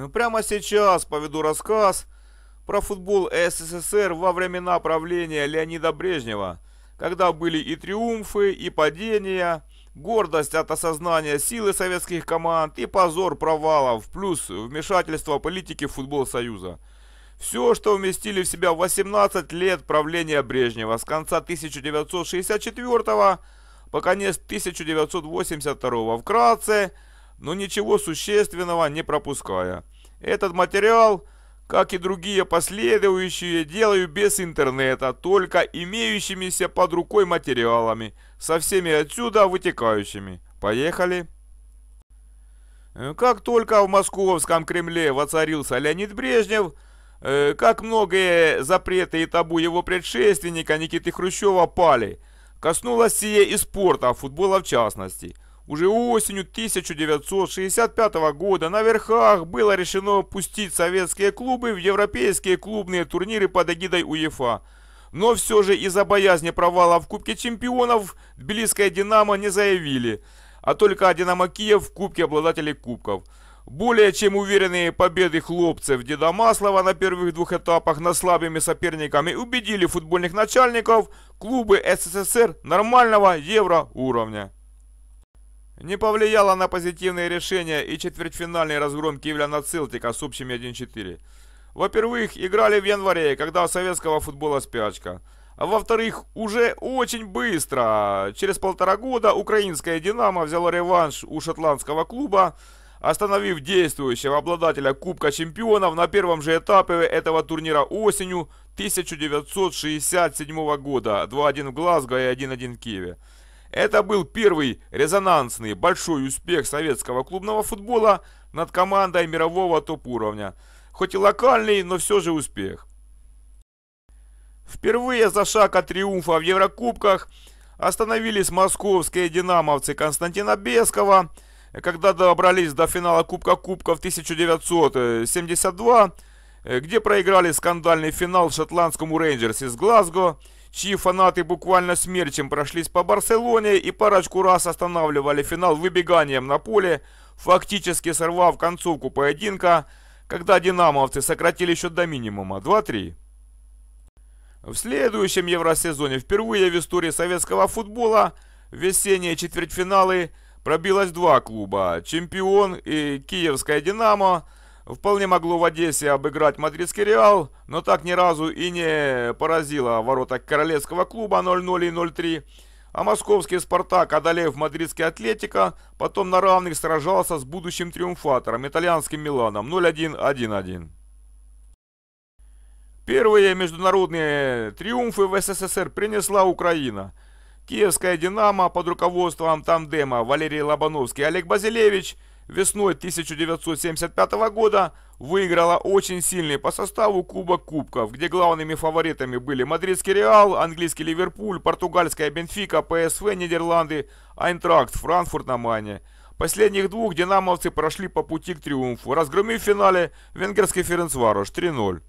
Ну, прямо сейчас поведу рассказ про футбол СССР во времена правления Леонида Брежнева, когда были и триумфы, и падения, гордость от осознания силы советских команд и позор провалов, плюс вмешательство политики в футбол Союза. Все, что вместили в себя 18 лет правления Брежнева с конца 1964 по конец 1982 вкратце – но ничего существенного не пропуская. Этот материал, как и другие последующие, делаю без интернета, только имеющимися под рукой материалами, со всеми отсюда вытекающими. Поехали! Э, как только в московском Кремле воцарился Леонид Брежнев, э, как многие запреты и табу его предшественника Никиты Хрущева пали, коснулась сие и спорта, футбола в частности – уже осенью 1965 года на верхах было решено пустить советские клубы в европейские клубные турниры под эгидой УЕФА. Но все же из-за боязни провала в Кубке чемпионов Тбилисское «Динамо» не заявили, а только «Динамо Киев» в Кубке обладателей кубков. Более чем уверенные победы хлопцев Деда Маслова на первых двух этапах над слабыми соперниками убедили футбольных начальников клубы СССР нормального евро уровня. Не повлияло на позитивные решения и четвертьфинальный разгром Киевляна Целтика с общим 1-4. Во-первых, играли в январе, когда у советского футбола спячка. А во-вторых, уже очень быстро, через полтора года, украинская «Динамо» взяла реванш у шотландского клуба, остановив действующего обладателя Кубка Чемпионов на первом же этапе этого турнира осенью 1967 года 2-1 в Глазго и 1-1 в Киеве. Это был первый резонансный большой успех советского клубного футбола над командой мирового топ-уровня. Хоть и локальный, но все же успех. Впервые за шаг от триумфа в Еврокубках остановились московские динамовцы Константина Бескова, когда добрались до финала Кубка Кубков 1972, где проиграли скандальный финал шотландскому Рейнджерс из Глазго – чьи фанаты буквально смерчем прошлись по Барселоне и парочку раз останавливали финал выбеганием на поле, фактически сорвав концовку поединка, когда динамовцы сократили счет до минимума 2-3. В следующем евросезоне впервые в истории советского футбола в весенние четвертьфиналы пробилось два клуба – «Чемпион» и «Киевская Динамо», Вполне могло в Одессе обыграть мадридский Реал, но так ни разу и не поразило ворота королевского клуба 0-0 и 0-3. А московский «Спартак», одолев мадридский «Атлетика», потом на равных сражался с будущим триумфатором, итальянским «Миланом» 0-1-1-1. Первые международные триумфы в СССР принесла Украина. Киевская «Динамо» под руководством тандема Валерий Лобановский и Олег Базилевич – весной 1975 года выиграла очень сильный по составу Кубок Кубков, где главными фаворитами были мадридский Реал, английский Ливерпуль, португальская Бенфика, ПСВ Нидерланды, Айнтракт, Франкфурт на Майне. Последних двух динамовцы прошли по пути к триумфу, разгромив в финале венгерский Ференцварош 3-0.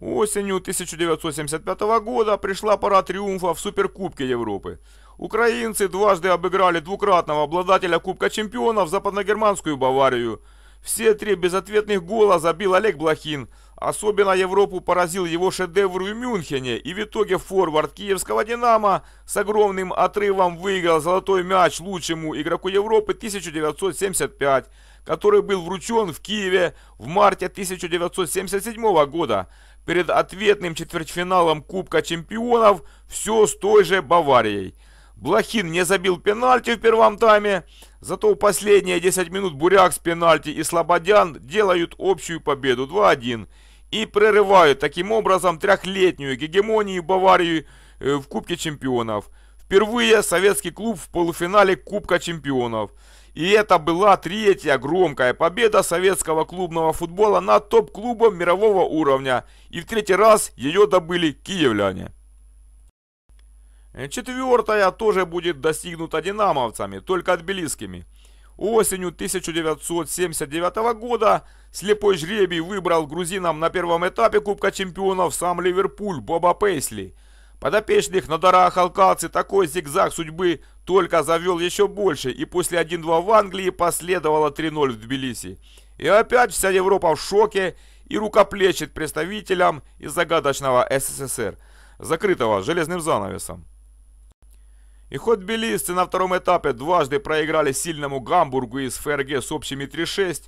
Осенью 1975 года пришла пора триумфа в Суперкубке Европы. Украинцы дважды обыграли двукратного обладателя Кубка Чемпионов западногерманскую Баварию. Все три безответных гола забил Олег Блохин. Особенно Европу поразил его шедевр в Мюнхене, и в итоге форвард киевского «Динамо» с огромным отрывом выиграл золотой мяч лучшему игроку Европы 1975, который был вручен в Киеве в марте 1977 года перед ответным четвертьфиналом Кубка чемпионов все с той же Баварией – Блохин не забил пенальти в первом тайме, зато последние 10 минут Буряк с пенальти и Слободян делают общую победу 2-1 и прерывают таким образом трехлетнюю гегемонию Баварии э, в Кубке Чемпионов. Впервые советский клуб в полуфинале Кубка Чемпионов. И это была третья громкая победа советского клубного футбола над топ-клубом мирового уровня. И в третий раз ее добыли киевляне. Э, Четвертая тоже будет достигнута динамовцами, только отбелискими. Осенью 1979 года слепой жребий выбрал грузинам на первом этапе Кубка Чемпионов сам Ливерпуль Боба Пейсли. Подопечных на дарах Алкалцы такой зигзаг судьбы только завел еще больше, и после 1-2 в Англии последовало 3-0 в Тбилиси. И опять вся Европа в шоке и рукоплечит представителям из загадочного СССР, закрытого железным занавесом. И хоть белисты на втором этапе дважды проиграли сильному Гамбургу из ФРГ с общими 3-6,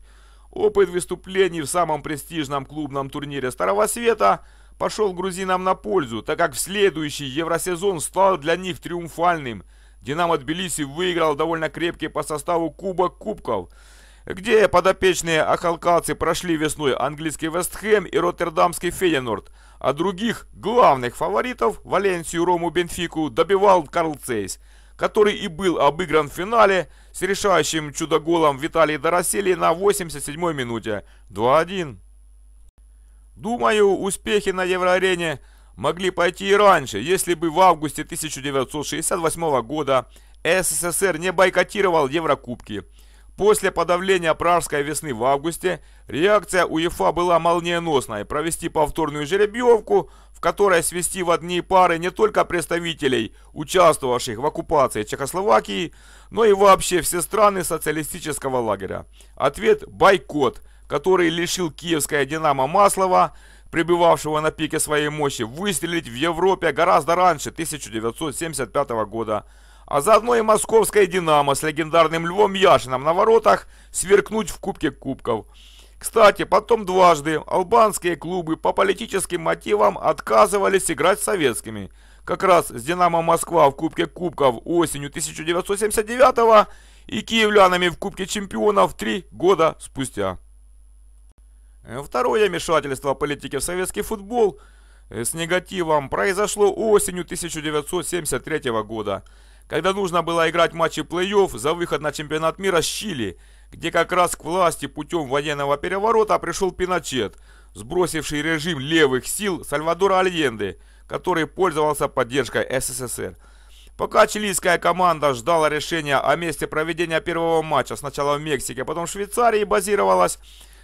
опыт выступлений в самом престижном клубном турнире Старого Света пошел грузинам на пользу, так как в следующий евросезон стал для них триумфальным. «Динамо Тбилиси» выиграл довольно крепкий по составу Кубок Кубков, где подопечные ахалкалцы прошли весной английский Вестхэм и роттердамский Фейенорд – а других главных фаворитов Валенсию, Рому, Бенфику добивал Карл Цейс, который и был обыгран в финале с решающим чудо-голом Виталий Доросели на 87-й минуте 2-1. Думаю, успехи на Евроарене могли пойти и раньше, если бы в августе 1968 года СССР не бойкотировал Еврокубки – После подавления пражской весны в августе реакция УЕФА была молниеносной. Провести повторную жеребьевку, в которой свести в одни пары не только представителей, участвовавших в оккупации Чехословакии, но и вообще все страны социалистического лагеря. Ответ – бойкот, который лишил киевская «Динамо» Маслова, пребывавшего на пике своей мощи, выстрелить в Европе гораздо раньше 1975 года – а заодно и московское «Динамо» с легендарным Львом Яшином на воротах сверкнуть в Кубке Кубков. Кстати, потом дважды албанские клубы по политическим мотивам отказывались играть с советскими. Как раз с «Динамо Москва» в Кубке Кубков осенью 1979 и киевлянами в Кубке Чемпионов три года спустя. Э, второе вмешательство политики в советский футбол э, с негативом произошло осенью 1973 года – когда нужно было играть матчи плей-офф за выход на чемпионат мира с Чили, где как раз к власти путем военного переворота пришел Пиночет, сбросивший режим левых сил Сальвадора Альенде, который пользовался поддержкой СССР. Пока чилийская команда ждала решения о месте проведения первого матча сначала в Мексике, а потом в Швейцарии базировалась,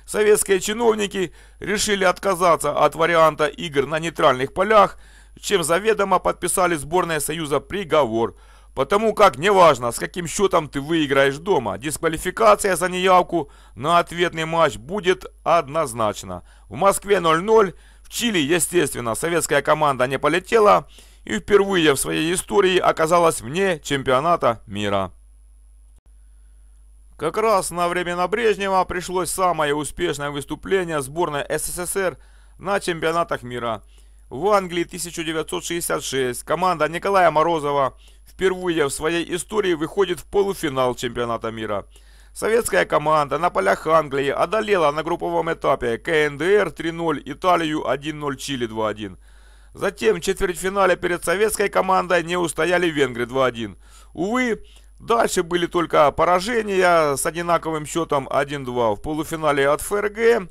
советские чиновники решили отказаться от варианта игр на нейтральных полях, чем заведомо подписали сборная Союза приговор – Потому как неважно, с каким счетом ты выиграешь дома, дисквалификация за неявку на ответный матч будет однозначно. В Москве 0-0, в Чили, естественно, советская команда не полетела и впервые в своей истории оказалась вне чемпионата мира. Как раз на время Брежнева пришлось самое успешное выступление сборной СССР на чемпионатах мира. В Англии 1966 команда Николая Морозова – впервые в своей истории выходит в полуфинал чемпионата мира. Советская команда на полях Англии одолела на групповом этапе КНДР 3-0, Италию 1-0, Чили 2-1. Затем в четвертьфинале перед советской командой не устояли венгры 2-1. Увы, дальше были только поражения с одинаковым счетом 1-2 в полуфинале от ФРГ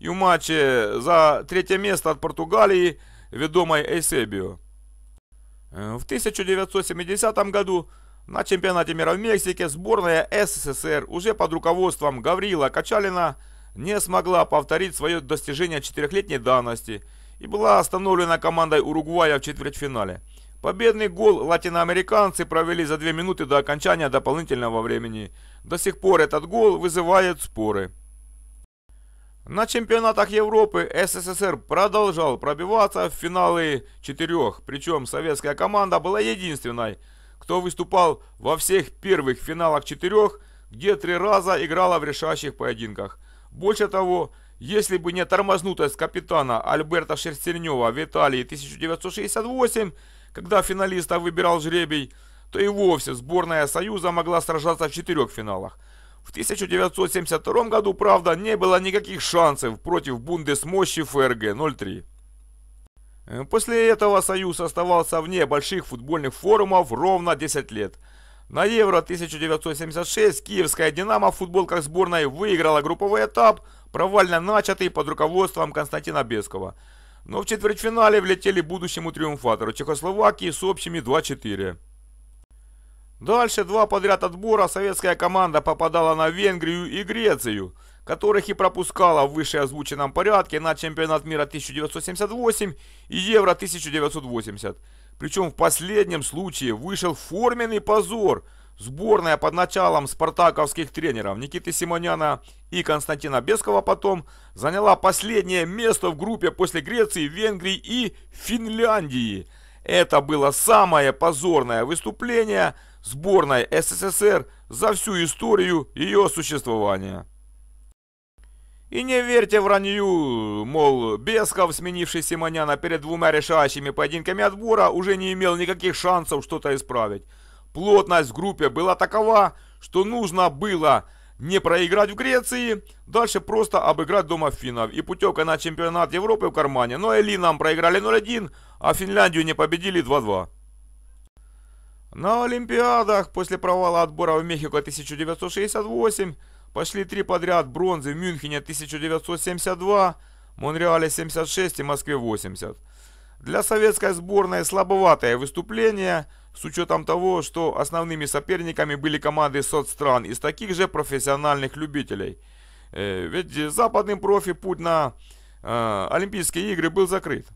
и в матче за третье место от Португалии, ведомой Эйсебио. Э, в 1970 году на чемпионате мира в Мексике сборная СССР уже под руководством Гаврила Качалина не смогла повторить свое достижение четырехлетней давности и была остановлена командой Уругвая в четвертьфинале. Победный гол латиноамериканцы провели за две минуты до окончания дополнительного времени. До сих пор этот гол вызывает споры. На чемпионатах Европы СССР продолжал пробиваться в финалы четырех, причем советская команда была единственной, кто выступал во всех первых финалах четырех, где три раза играла в решающих поединках. Больше того, если бы не тормознутость капитана Альберта Шерстернева в Италии 1968, когда финалиста выбирал жребий, то и вовсе сборная Союза могла сражаться в четырех финалах – в 1972 году, правда, не было никаких шансов против бундесмощи ФРГ 03. Э, после этого Союз оставался вне больших футбольных форумов ровно 10 лет. На Евро 1976 киевская «Динамо» в футболках сборной выиграла групповой этап, провально начатый под руководством Константина Бескова. Но в четвертьфинале влетели будущему триумфатору Чехословакии с общими 2-4. Дальше два подряд отбора советская команда попадала на Венгрию и Грецию, которых и пропускала в вышеозвученном порядке на чемпионат мира 1978 и Евро 1980. Причем в последнем случае вышел форменный позор. Сборная под началом спартаковских тренеров Никиты Симоняна и Константина Бескова потом заняла последнее место в группе после Греции, Венгрии и Финляндии. Это было самое позорное выступление – сборной СССР за всю историю ее существования. И не верьте вранью, мол, Бесков, сменивший Симоняна перед двумя решающими поединками отбора, уже не имел никаких шансов что-то исправить. Плотность в группе была такова, что нужно было не проиграть в Греции, дальше просто обыграть дома финнов. И путевка на чемпионат Европы в кармане. Но Элинам проиграли 0-1, а Финляндию не победили 2-2. На Олимпиадах после провала отбора в Мехико 1968 пошли три подряд бронзы в Мюнхене 1972, Монреале 76 и Москве 80. Для советской сборной слабоватое выступление, с учетом того, что основными соперниками были команды соцстран из таких же профессиональных любителей. Э, ведь западным профи путь на э, Олимпийские игры был закрыт.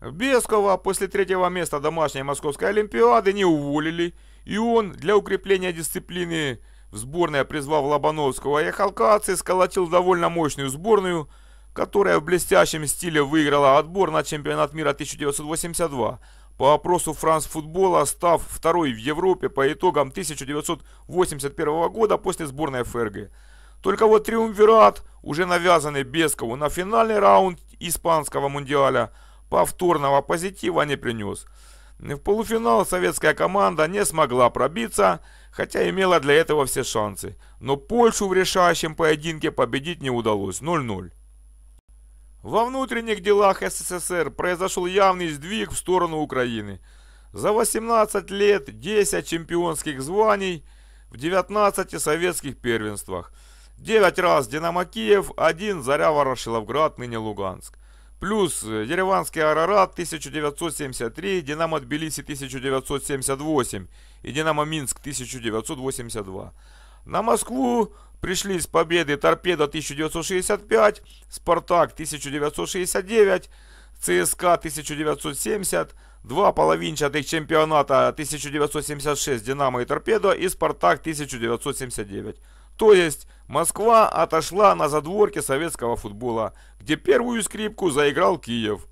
Бескова после третьего места домашней Московской Олимпиады не уволили, и он для укрепления дисциплины в сборной призвал Лобановского и Халкаци, сколотил довольно мощную сборную, которая в блестящем стиле выиграла отбор на чемпионат мира 1982, по опросу Франс Футбола став второй в Европе по итогам 1981 года после сборной ФРГ. Только вот Триумвират, уже навязанный Бескову на финальный раунд испанского мундиаля – повторного позитива не принес. В полуфинал советская команда не смогла пробиться, хотя имела для этого все шансы. Но Польшу в решающем поединке победить не удалось. 0-0. Во внутренних делах СССР произошел явный сдвиг в сторону Украины. За 18 лет 10 чемпионских званий в 19 советских первенствах. 9 раз Динамо Киев, 1 Заря Ворошиловград, ныне Луганск. Плюс э, Ереванский Арарат 1973, Динамо Тбилиси 1978 и Динамо Минск 1982. На Москву пришли с победы Торпеда 1965, Спартак 1969, ЦСКА 1970, два половинчатых чемпионата 1976 Динамо и Торпедо и Спартак 1979. То есть Москва отошла на задворке советского футбола, где первую скрипку заиграл Киев.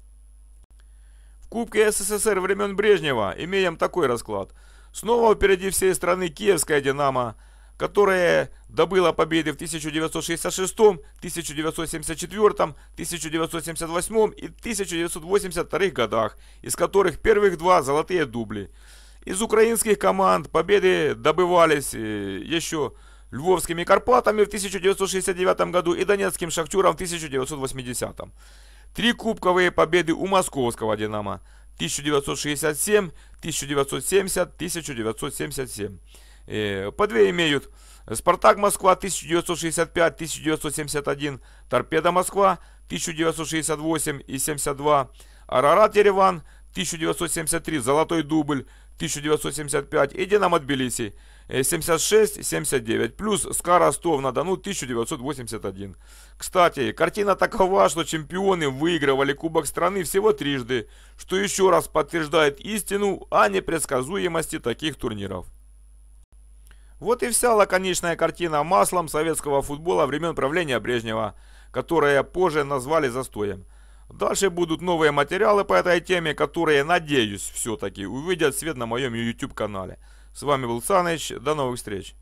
В Кубке СССР времен Брежнева имеем такой расклад. Снова впереди всей страны киевская «Динамо», которая добыла победы в 1966, 1974, 1978 и 1982 годах, из которых первых два золотые дубли. Из украинских команд победы добывались э, еще Львовскими Карпатами в 1969 году и Донецким Шахтером в 1980. Три кубковые победы у московского «Динамо» 1967, 1970, 1977. По две имеют «Спартак Москва» 1965-1971, «Торпеда Москва» 1968 и 72, «Арарат Ереван» 1973, «Золотой дубль» 1975 и «Динамо Тбилиси» 76-79, э, плюс СКА Ростов-на-Дону 1981. Кстати, картина такова, что чемпионы выигрывали Кубок страны всего трижды, что еще раз подтверждает истину о непредсказуемости таких турниров. Вот и вся лаконичная картина маслом советского футбола времен правления Брежнева, которое позже назвали застоем. Дальше будут новые материалы по этой теме, которые, надеюсь, все-таки увидят свет на моем YouTube-канале. С вами был Саныч. До новых встреч.